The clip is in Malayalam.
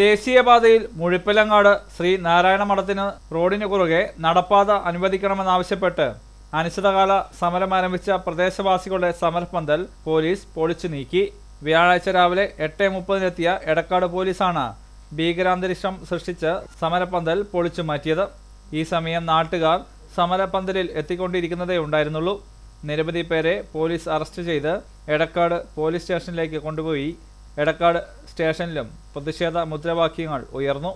ദേശീയപാതയിൽ മുഴിപ്പിലങ്ങാട് ശ്രീ നാരായണ മഠത്തിന് റോഡിന് കുറുകെ നടപ്പാത അനുവദിക്കണമെന്നാവശ്യപ്പെട്ട് അനിശ്ചിതകാല സമരം ആരംഭിച്ച പ്രദേശവാസികളുടെ സമരപ്പന്തൽ പോലീസ് പൊളിച്ചു നീക്കി വ്യാഴാഴ്ച രാവിലെ എട്ട് മുപ്പതിനെത്തിയ എടക്കാട് പോലീസാണ് ഭീകരാന്തരീക്ഷം സൃഷ്ടിച്ച് സമരപ്പന്തൽ പൊളിച്ചു മാറ്റിയത് ഈ സമയം നാട്ടുകാർ സമരപ്പന്തലിൽ എത്തിക്കൊണ്ടിരിക്കുന്നതേ ഉണ്ടായിരുന്നുള്ളൂ നിരവധി പേരെ പോലീസ് അറസ്റ്റ് ചെയ്ത് എടക്കാട് പോലീസ് സ്റ്റേഷനിലേക്ക് കൊണ്ടുപോയി എടക്കാട് സ്റ്റേഷനിലും പ്രതിഷേധ മുദ്രാവാക്യങ്ങൾ ഉയർന്നു